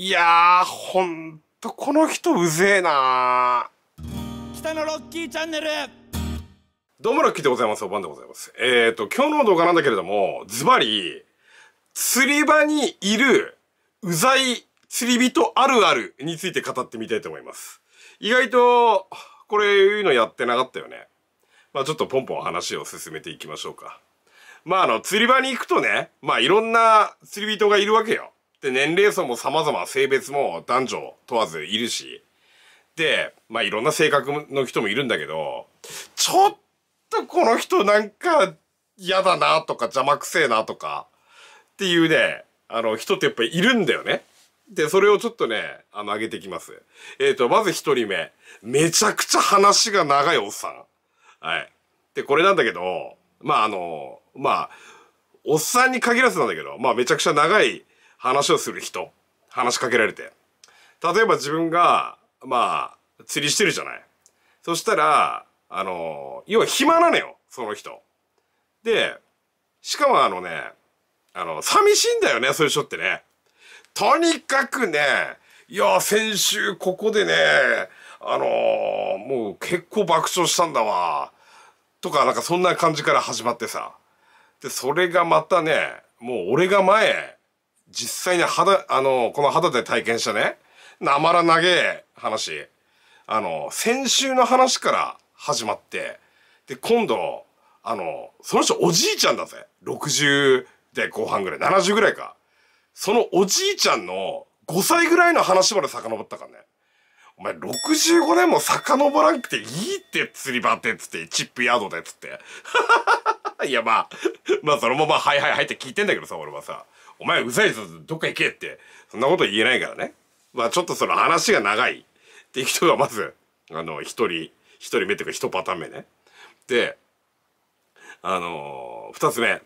いやー、ほんと、この人うぜえな北のロッキーチャンネルどうもロッキーでございます。おばんでございます。えっ、ー、と、今日の動画なんだけれども、ズバリ、釣り場にいる、うざい釣り人あるあるについて語ってみたいと思います。意外と、これいうのやってなかったよね。まあちょっとポンポン話を進めていきましょうか。まああの、釣り場に行くとね、まあいろんな釣り人がいるわけよ。で、年齢層も様々、性別も男女問わずいるし、で、まあいろんな性格の人もいるんだけど、ちょっとこの人なんか嫌だなとか邪魔くせえなとかっていうね、あの人ってやっぱりいるんだよね。で、それをちょっとね、あの、上げてきます。えっ、ー、と、まず一人目。めちゃくちゃ話が長いおっさん。はい。で、これなんだけど、まああの、まあ、おっさんに限らずなんだけど、まあめちゃくちゃ長い話をする人話しかけられて例えば自分がまあ釣りしてるじゃないそしたらあの要は暇なのよその人でしかもあのねあの寂しいんだよねそういう人ってねとにかくねいや先週ここでねあのもう結構爆笑したんだわとかなんかそんな感じから始まってさでそれがまたねもう俺が前実際に肌、あの、この肌で体験したね、なまらなげえ話。あの、先週の話から始まって、で、今度、あの、その人おじいちゃんだぜ。60で後半ぐらい、70ぐらいか。そのおじいちゃんの5歳ぐらいの話まで遡ったからね。お前65年も遡らんくていいって釣り場ってつって、チップヤードでつって。いやまあ、まあそのままはいはいはいって聞いてんだけどさ、俺はさ、お前うざいぞ、どっか行けって、そんなこと言えないからね。まあちょっとその話が長いって人がまず、あの、一人、一人目っていうか一パターン目ね。で、あのー、二つ目、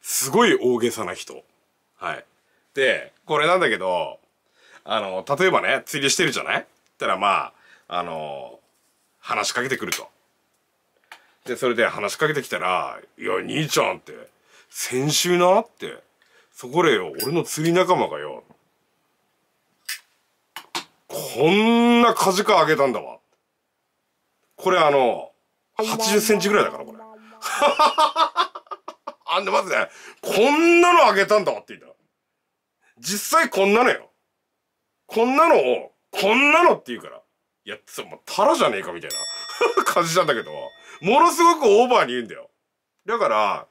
すごい大げさな人。はい。で、これなんだけど、あの、例えばね、釣りしてるじゃないったらまあ、あのー、話しかけてくると。で、それで話しかけてきたら、いや、兄ちゃんって、先週なって、そこでよ、俺の釣り仲間がよ、こんなカジカあげたんだわ。これあの、80センチぐらいだから、これ。あんで、まずね、こんなのあげたんだわって言った。実際こんなのよ。こんなのを、こんなのって言うから。いや、つう、タラじゃねえかみたいな 感じなんだけど。ものすごくオーバーに言うんだよ。だから、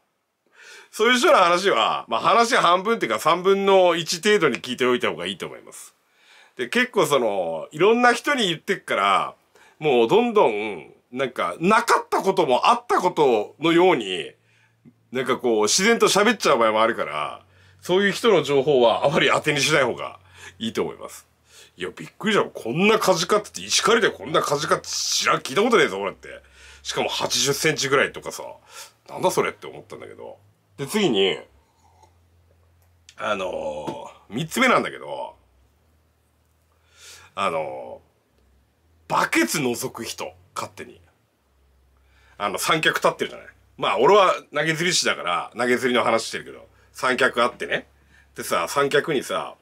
そういう人の話は、まあ話半分っていうか3分の1程度に聞いておいた方がいいと思います。で、結構その、いろんな人に言ってっから、もうどんどん、なんか、なかったこともあったことのように、なんかこう、自然と喋っちゃう場合もあるから、そういう人の情報はあまり当てにしない方がいいと思います。いや、びっくりじゃん。こんなカジカって、石狩でこんなカジカって知らん、聞いたことねえぞ、俺って。しかも80センチぐらいとかさ、なんだそれって思ったんだけど。で、次に、あのー、三つ目なんだけど、あのー、バケツ覗く人、勝手に。あの、三脚立ってるじゃない。まあ、俺は投げ釣り師だから、投げ釣りの話してるけど、三脚あってね。でさ、三脚にさ、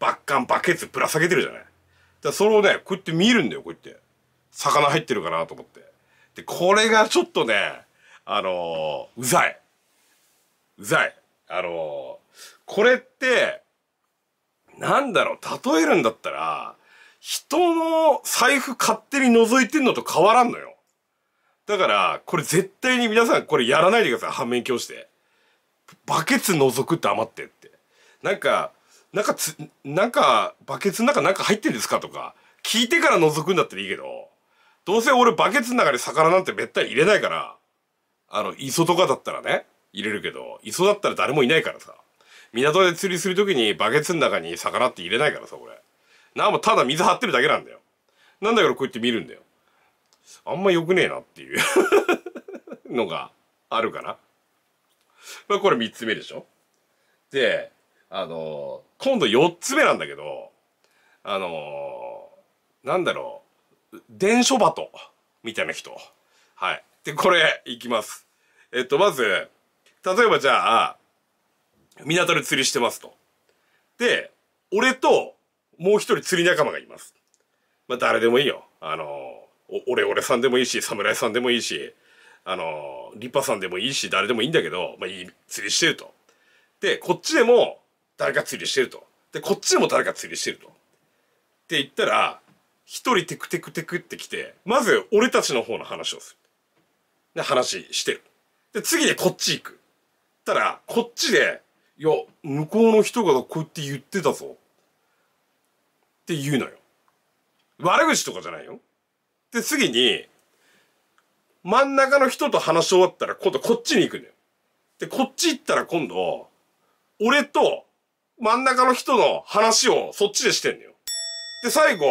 バッカンバケツぶら下げてるじゃない。だそれをね、こうやって見るんだよ、こうやって。魚入ってるかなと思って。で、これがちょっとね、あのー、うざい。うざい。あのー、これって、なんだろう、例えるんだったら、人の財布勝手に覗いてんのと変わらんのよ。だから、これ絶対に皆さんこれやらないでください、反面教師で。バケツ覗くって余ってって。なんか、なんかつ、なんか、バケツの中なんか入ってんですかとか、聞いてから覗くんだったらいいけど、どうせ俺バケツの中に魚なんてめったに入れないから、あの、磯とかだったらね、入れるけど、磯だったら誰もいないからさ。港で釣りするときにバケツの中に魚って入れないからさ、これ。なんもただ水張ってるだけなんだよ。なんだけどこうやって見るんだよ。あんま良くねえなっていう のがあるかな。まあこれ三つ目でしょ。で、あのー、今度四つ目なんだけど、あのー、なんだろう。伝書鳩みたいな人。はい。で、これ、いきます。えっと、まず、例えばじゃあ、港で釣りしてますと。で、俺と、もう一人釣り仲間がいます。まあ、誰でもいいよ。あの、俺、俺さんでもいいし、侍さんでもいいし、あの、リッパさんでもいいし、誰でもいいんだけど、まあ、いい釣りしてると。で、こっちでも、誰か釣りしてると。で、こっちでも誰か釣りしてると。って言ったら、一人テクテクテクって来て、まず俺たちの方の話をする。で、話してる。で、次でこっち行く。たら、こっちで、いや、向こうの人がこうやって言ってたぞ。って言うのよ。悪口とかじゃないよ。で、次に、真ん中の人と話し終わったら今度こっちに行くんだよ。で、こっち行ったら今度、俺と真ん中の人の話をそっちでしてんのよ。で、最後、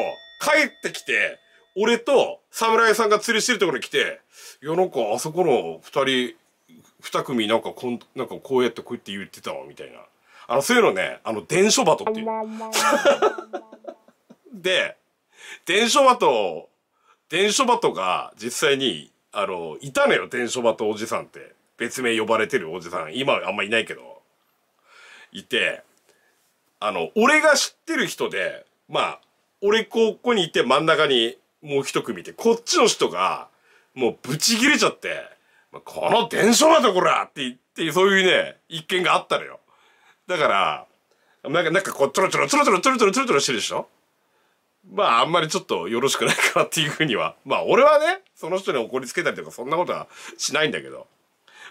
帰ってきて、俺と侍さんが釣りしてるところに来て、いや、なんかあそこの二人、二組なんかこん、なんかこうやってこうやって言ってたわ、みたいな。あの、そういうのね、あの、伝書バトっていう。で、伝書バト、伝書バトが実際に、あの、いたのよ、伝書バトおじさんって。別名呼ばれてるおじさん。今あんまいないけど。いて、あの、俺が知ってる人で、まあ、俺ここにいて真ん中にもう一組いて、こっちの人が、もうブチ切れちゃって、この伝承だとこらって言って、そういうね、一件があったのよ。だから、なんか、なんかこう、ちょろちょろちょろちょろちょろちょろちょろちょろしてるでしょまあ、あんまりちょっとよろしくないかなっていうふうには。まあ、俺はね、その人に怒りつけたりとか、そんなことはしないんだけど。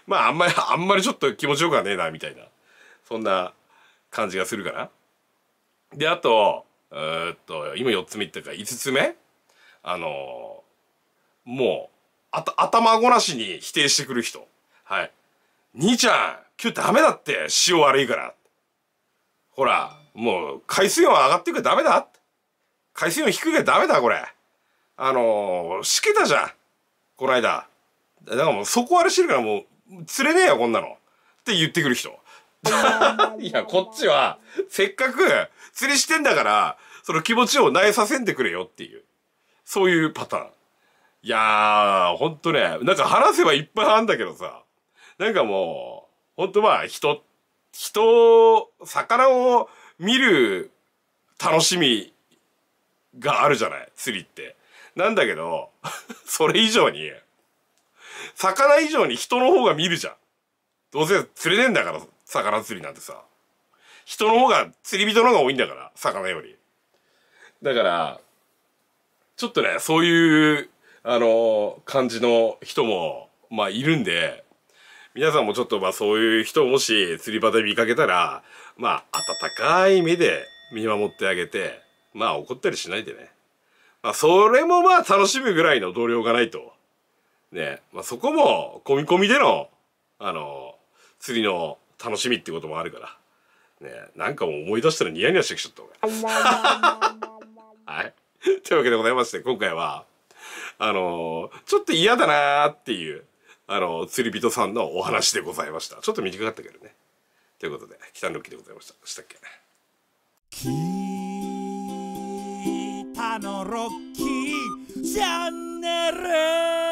まあ、あんまり、あんまりちょっと気持ちよくはねえな、みたいな。そんな感じがするかな。で、あと、えー、っと、今4つ目っていうか5つ目あのー、もう、あた、頭ごなしに否定してくる人。はい。兄ちゃん、今日ダメだって、塩悪いから。ほら、もう、海水温上がってくからダメだ。海水温低いからダメだ、これ。あのー、しけたじゃん。この間。だからもう、底割れしてるからもう、釣れねえよ、こんなの。って言ってくる人。いや、こっちは、せっかく釣りしてんだから、その気持ちを萎えさせんでくれよっていう。そういうパターン。いやー、ほんとね、なんか話せばいっぱいあるんだけどさ、なんかもう、ほんとまあ、人、人、魚を見る楽しみがあるじゃない釣りって。なんだけど、それ以上に、魚以上に人の方が見るじゃん。どうせ釣れねえんだから、魚釣りなんてさ人の方が釣り人の方が多いんだから魚よりだからちょっとねそういうあの感じの人もまあいるんで皆さんもちょっとまあそういう人もし釣り場で見かけたらまあ温かい目で見守ってあげてまあ怒ったりしないでねまあそれもまあ楽しむぐらいの同僚がないとねまあそこも込み込みでのあの釣りの楽しみってこともあるから。ねなんかもう思い出したらニヤニヤしてきちゃったはい。というわけでございまして、今回は、あのー、ちょっと嫌だなーっていう、あのー、釣り人さんのお話でございました。ちょっと短かったけどね。ということで、北の木でございました。したっけ北のロッキーチャンネル